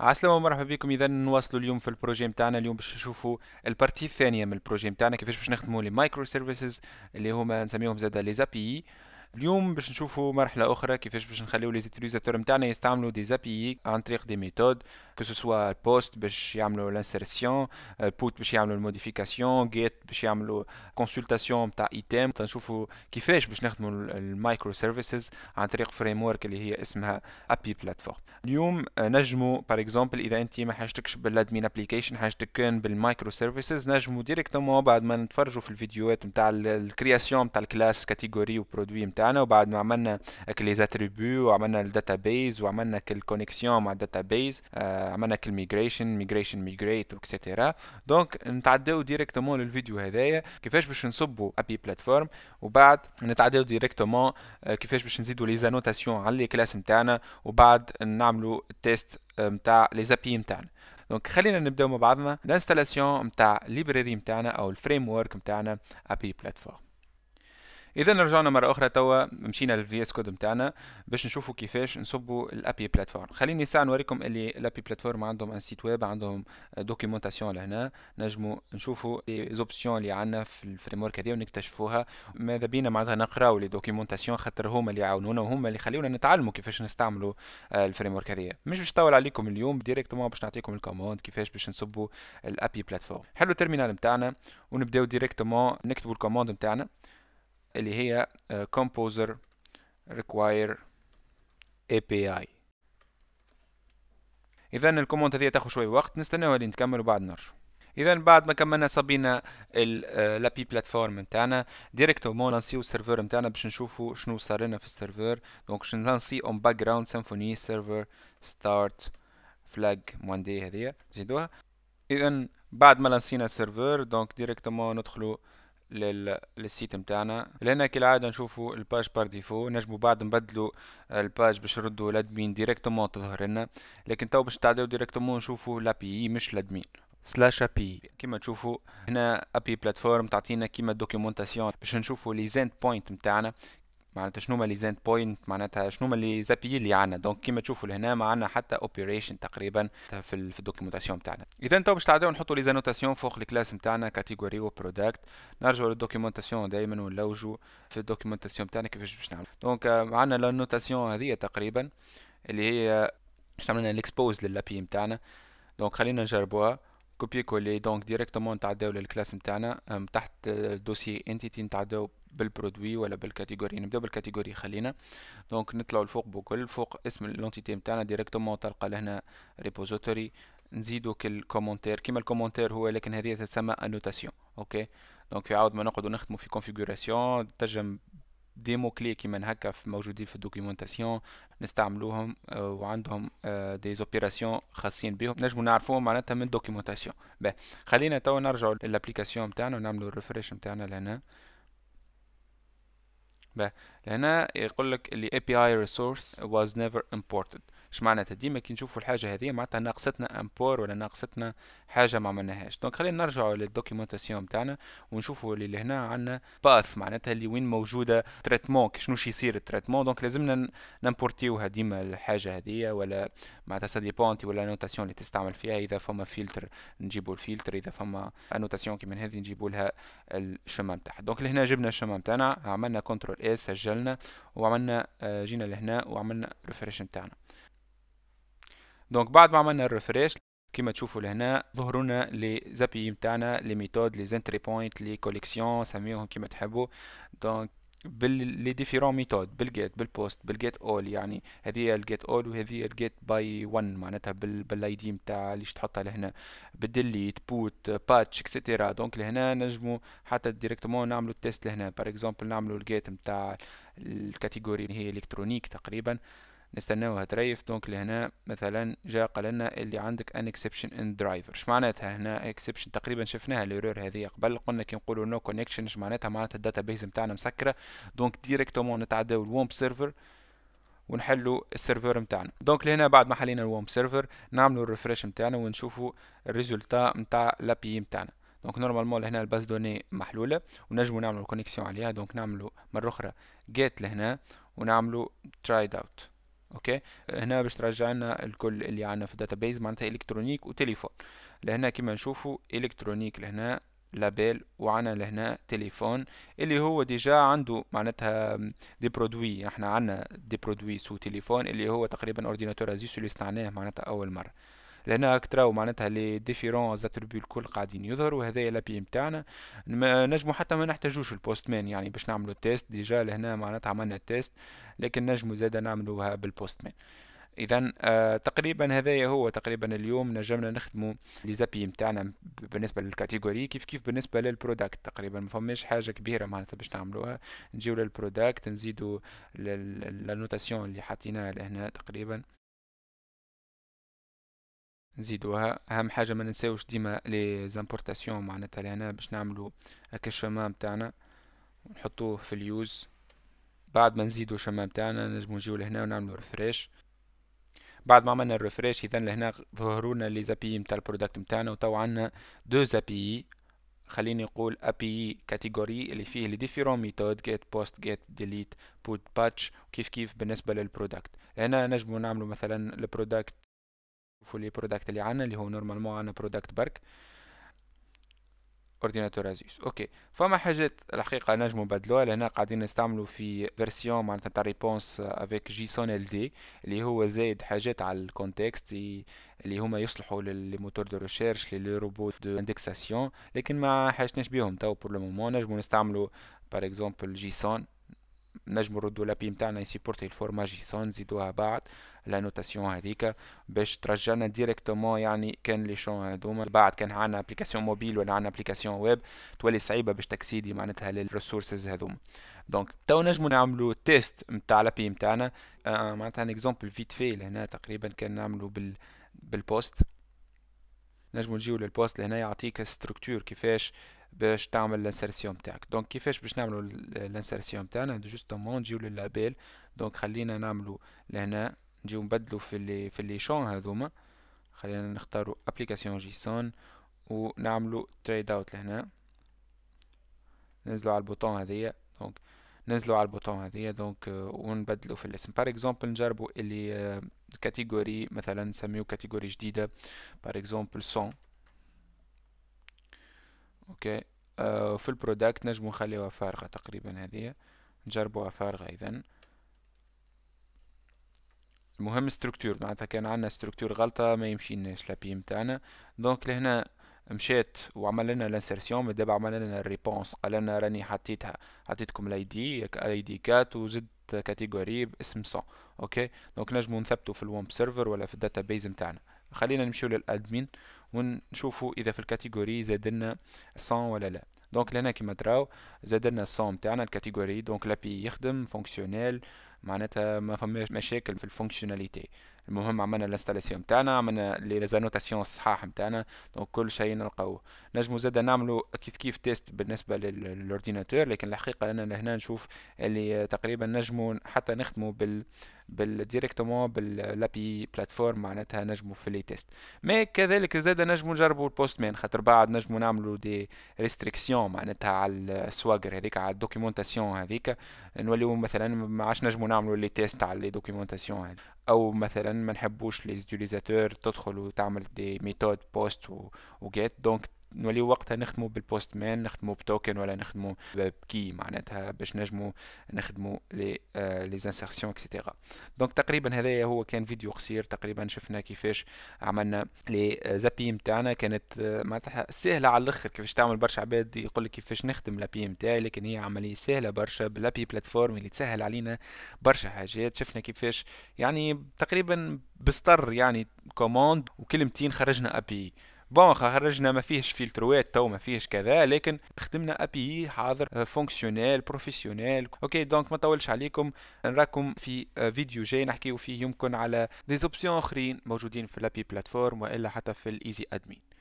عسلامة ومرحبا بكم اذا نواصلوا اليوم في البروجي نتاعنا اليوم باش نشوفوا البارتي الثانيه من البروجي نتاعنا كيفاش باش نخدموا لي مايكرو سيرفيسز اللي هما نسميهم زاده لي زابي اليوم باش نشوفوا مرحله اخرى كيفاش باش نخليو لي زيتيليزاتور نتاعنا يستعملوا دي زابي عن طريق دي ميثود كو سوسوا بوست باش يعملوا لانسيرسيون بوت باش يعملوا الموديفيكاسيون جيت باش يعملوا كونسلتاسيون تاع ايتام تنشوفوا كيفاش باش نخدموا المايكرو سيرفيسز عن طريق فريم ورك اللي هي اسمها ابي بلاتفورم اليوم آه، نجموا بار اكزومبل اذا انت ما حاجتكش بالادمين ابليكيشن حاجتك كان بالمايكرو سيرفيسز نجموا ديريكتومون بعد ما نتفرجوا في الفيديوهات نتاع الكرياسيون نتاع الكلاس كاتيجوري وبرودوي نتاعنا وبعد ما عملنا لي زاتريبيو وعملنا الداتابيز وعملنا كل كونيكسيون مع الداتابيز آه، عملنا كل ميغريشن ميغريشن ميغريت وكسيتيرا دونك نتعداو ديريكتومون للفيديو الفيديو هذايا كيفاش باش نصبوا ابي بلاتفورم وبعد نتعداو ديريكتومون آه، كيفاش باش نزيدوا لي زانوتاسيون على لي كلاس نتاعنا وبعد نعملوا التيست آه، نتاع لي زابي نتاعنا دونك خلينا نبداو مع بعضنا الانستالاسيون نتاع ليبراري نتاعنا او الفريم ورك نتاعنا ابي بلاتفورم اذا رجعنا مره اخرى توا مشينا للفي اس كود نتاعنا باش نشوفوا كيفاش نصبوا الابي بلاتفورم خليني ساعه نوريكم اللي الابي بلاتفورم عندهم ان سيت ويب عندهم دوكيومونتاسيون لهنا نجموا نشوفوا زوبسيون اللي عندنا في الفريم ورك هذه ونكتشفوها ماذا بينا معناتها نقراو لي دوكيومونتاسيون خاطر هما اللي يعاونونا وهما اللي يخليونا نتعلموا كيفاش نستعملوا آه، الفريم ورك هذه مش باش نطول عليكم اليوم ديريكتومون باش نعطيكم الكوموند كيفاش باش نصبوا الابي بلاتفورم حلو التيرمينال نتاعنا ونبداو ديريكتومون نكتبوا الكوموند نتاعنا اللي هي آه, Composer Require API اذا الكومنت هذه تاخذ شويه وقت نستناوها لين تكمل وبعد نرجع اذا بعد ما كملنا صبينا الابي آه, بلاتفورم نتاعنا ديريكتومون لانسيو السيرفر نتاعنا باش نشوفوا شنو صار لنا في السيرفر دونك باش نلانسي اون باك جراوند سيمفوني سيرفر ستارت فلاج موان دي هذيا زيدوها اذا بعد ما لانسينا السيرفر دونك ديريكتومون ندخلوا لل... للسيت متاعنا لهنا كالعادة نشوفوا الباج بار ديفو نجمو بعد نبدلو الباج باش نردو لادمين ديريكتومون تظهر لنا لكن تو باش تعداو ديريكتومون نشوفوا لابي اي مش لادمين سلاش ابي كيما تشوفوا هنا ابي بلاتفورم تعطينا كيما دوكيومونتاسيون باش نشوفوا لي زين بوينت نتاعنا معناتها شنو هما لي زاند بوينت معناتها شنو هما لي زابيي يعنى. اللي عندنا دونك كيما تشوفوا لهنا ما عندنا حتى اوبريشن تقريبا في في الدوكيومونتاسيون تاعنا اذا تو باش تعداو نحطوا لي زانوتاسيون فوق الكلاس نتاعنا كاتيجوري برودكت نرجعوا للدوكيومونتاسيون دائما ونلوجوا في الدوكيومونتاسيون تاعنا كيفاش باش نعمل دونك عندنا لا نوتاسيون هذه تقريبا اللي هي باش تعمل لنا الاكسبوز للابي تاعنا دونك خلينا نجربوها كوبي كولي دونك ديريكتومون نتعداو للكلاس نتاعنا تحت الدوسي انتيتي نتعداو بالبرودوي ولا بالكاتيجوري نبداو بالكاتيجوري خلينا دونك نطلعوا لفوق بكل فوق اسم لونتيتي نتاعنا ديريكتومون تلقى لهنا ريبوزيتوري نزيدو كل كومونتير كيما الكومونتير هو لكن هذه تسمى انوتاسيون اوكي دونك في عاود ما نقعدو نخدمو في كونفيغوراسيون تجم دي مو كلي كيما هكا موجودين في الدوكيومونتاسيون نستعملوهم آه، وعندهم دي آه، زوبيراسيون خاصين بهم نجمو نعرفوهم معناتها من الدوكيومونتاسيون باه خلينا توا نرجعوا للابليكاسيون نتاعنا ونعملوا الريفريش نتاعنا لهنا باه لهنا يقول لك اللي API resource was never imported اش معناتها ديما كي نشوفوا الحاجه هذه معناتها ناقصتنا امبور ولا ناقصتنا حاجه ما عملناهاش دونك خلينا نرجعوا للدوكيومونتاسيون تاعنا ونشوفوا اللي لهنا عندنا باث معناتها اللي وين موجوده تريتمون شنو يصير التريتمون دونك لازمنا نمبورتيوها ديما الحاجه هذه ولا معناتها سا ديبونت ولا نوتاسيون اللي تستعمل فيها اذا فما فلتر نجيبوا الفلتر اذا فما انوتاسيون كيما هذه نجيبوا لها الشمع نتاعها دونك لهنا جبنا الشمع تاعنا عملنا كنترول اس سجلنا وعملنا آه، جينا لهنا وعملنا ريفريش تاعنا دونك بعد ما عملنا الريفريش كما تشوفوا لهنا لنا لي زابي نتاعنا لي ميثود لي زنتري بوينت لي كوليكسيون سميوهم كما تحبوا دونك باللي ديفيرون ميثود بالجيت بالبوست بالجيت اول يعني هذه الجيت اول وهذه الجيت باي 1 معناتها بالاي دي نتاع اللي تحطها لهنا بالديليت بوت باتش اكسيتيرا دونك لهنا نجمو حتى ديريكتومون نعملو تيست لهنا باغ اكزومبل نعملو الجيت نتاع الكاتيجوري اللي هي الكترونيك تقريبا نستناوها تريف دونك لهنا مثلا جاء قال لنا اللي عندك ان اكسبشن ان درايفر اش معناتها هنا اكسبشن تقريبا شفناها الايرور هذه قبل قلنا كي نقولوا نو كونكشن اش معناتها معناتها الداتا بيز نتاعنا مسكره دونك ديريكتومون نتعداو الومب سيرفر ونحلوا السيرفر نتاعنا دونك لهنا بعد ما حلينا الومب سيرفر نعملوا الريفريش نتاعنا ونشوفوا الريزولتا نتاع لابي نتاعنا دونك نورمالمون لهنا الباز دوني محلوله ونجمو نعملوا الكونيكسيون عليها دونك نعملوا مره اخرى جيت لهنا ونعملوا ترايد اوت اوكي هنا باش ترجع لنا الكل اللي عندنا في الداتابيز معناتها الكترونيك وتليفون لهنا كيما نشوفوا الكترونيك لهنا لابيل وعنا لهنا تليفون اللي هو ديجا عنده معناتها دي برودوي احنا عندنا دي برودوي سو تليفون اللي هو تقريبا اورديناتور ازيسو اللي صنعناه معناتها اول مره لهنا راك تراو معناتها لي ديفيرون زاتربي الكل قاعدين يظهروا هذايا لابي نتاعنا نجمو حتى ما نحتاجوش البوست مان يعني باش نعملو تيست ديجا لهنا معناتها عملنا تيست لكن نجمو زادا نعملوها بالبوست مان اذا آه تقريبا هذايا هو تقريبا اليوم نجمنا نخدمو لي زابي نتاعنا بالنسبه للكاتيجوري كيف كيف بالنسبه للبرودكت تقريبا ما فماش حاجه كبيره معناتها باش نعملوها نجيو للبرودكت نزيدوا للنوتاسيون اللي حطيناها لهنا تقريبا نزيدوها اهم حاجه ما ننساوش ديما لي زامبورتاسيون معناتها لهنا باش نعملو هكا الشمام تاعنا نحطوه في اليوز بعد ما نزيدو الشمام تاعنا نجمو نجيو لهنا ونعملو ريفريش بعد ما عملنا الريفريش اذا لهنا ظهروا لنا لي زابي نتاع البرودكت نتاعنا وتو عندنا دو زابي خليني نقول API كاتيجوري اللي فيه لي ديفيرون ميثود جيت بوست جيت ديليت بوت باتش كيف كيف بالنسبه للبرودكت هنا نجمو نعملو مثلا البرودكت في لي برودكت اللي عندنا اللي هو نورمالمون عندنا برودكت برك اورديناتور ازيس اوكي فما حاجات الحقيقه نجمو بدلوها لهنا قاعدين نستعملوا في فيرسيون معناتها تاع ريبونس افيك جيسون ال دي اللي هو زايد حاجات على الكونتكست اللي هما يصلحوا للموتور دو ريشيرش روبو دو اندكساسيون لكن ما حاجتناش بيهم تو بور لو مومون نجمو نستعملوا باغ اكزومبل جيسون نجم نردو لابي نتاعنا يسيبورتي جيسون نزيدوها بعد لا نوتاسيون هذيك باش ترجعنا ديريكتومون يعني كان لي شون هذوما بعد كان عندنا ابليكاسيون موبيل ولا عندنا ابليكاسيون ويب تولي صعيبه باش تكسيدي معناتها للريسورسز هذوما دونك تو نجمو نعملو تيست نتاع لابي نتاعنا معناتها ان اكزومبل فيت في لهنا تقريبا كان نعملو بال بالبوست نجمو نجيو للبوست لهنا يعطيك ستركتور كيفاش باش تعمل الانسرسيون تاعك دونك كيفاش باش نعملو الانسرسيون تاعنا جوستومون نجيو للابيل دونك خلينا نعملو لهنا نجيو نبدلو في اللي في لي شون هذوما خلينا نختارو ابليكاسيون جيسون ونعملو تريد اوت لهنا ننزلو على البوطون هذيا دونك ننزلو على البوطون هذيا دونك آه، ونبدلو في الاسم باغ اكزومبل نجربو اللي آه، كاتيجوري مثلا نسميو كاتيجوري جديده بار اكزومبل سون اوكي في البرودكت نجمو نخليوها فارغه تقريبا هذه نجربوها فارغه اذا المهم ستركتور معناتها كان عندنا ستركتور غلطه ما يمشيناش لابي متاعنا دونك لهنا مشات وعمل لنا الانسيرسيون من دابا عمل لنا الريبونس قال لنا راني حطيتها حطيتكم الاي دي اي دي كات وزدت كاتيجوري باسم صون اوكي دونك نجمو نثبتو في الومب سيرفر ولا في الداتا بيز نتاعنا خلينا نمشيو للادمين ونشوفو اذا في الكاتيجوري زاد لنا ولا لا دونك لهنا كيما تراو زاد لنا 100 نتاعنا الكاتيجوري دونك لابي يخدم فونكسيونيل معناتها ما فماش مشاكل في الفونكسيوناليتي المهم عملنا الانستالاسيون تاعنا عملنا لي زانوتاسيون الصحاح تاعنا دونك كل شيء نلقاوه نجمو زاد نعملو كيف كيف تيست بالنسبه للاورديناتور لكن الحقيقه انا لهنا نشوف اللي تقريبا نجمو حتى نخدمو بال بالديريكتومون باللابي بلاتفورم معناتها نجمو في لي تيست مي كذلك زاد نجمو نجربو البوست مان خاطر بعد نجمو نعملو دي ريستريكسيون معناتها على السواجر هذيك على الدوكيومونتاسيون هذيك نوليو مثلا ما عادش نجمو نعملو لي تيست على لي دوكيومونتاسيون او مثلا ما نحبوش لي تدخل وتعمل دي ميثود بوست جيت دونك نوليو وقتها نخدمو بالبوست مان نخدمو بتوكن ولا نخدمو بكي معناتها باش نجمو نخدمو لي آه، لي انسيرسيون اكسيتيرا دونك تقريبا هذايا هو كان فيديو قصير تقريبا شفنا كيفاش عملنا لي آه، زابي نتاعنا كانت آه، معناتها سهله على الاخر كيفاش تعمل برشا عباد يقول لك كيفاش نخدم لابي نتاعي لكن هي عمليه سهله برشا بلابي بلاتفورم اللي تسهل علينا برشا حاجات شفنا كيفاش يعني تقريبا بستر يعني كوموند وكلمتين خرجنا ابي بون خرجنا ما فيهش فلتروات تو ما فيهش كذا لكن خدمنا ابي اي حاضر فونكسيونيل بروفيسيونيل اوكي دونك ما طولش عليكم نراكم في آه، فيديو جاي نحكيو فيه يمكن على دي اوبسيون اخرين موجودين في الابي بلاتفورم والا حتى في الايزي ادمين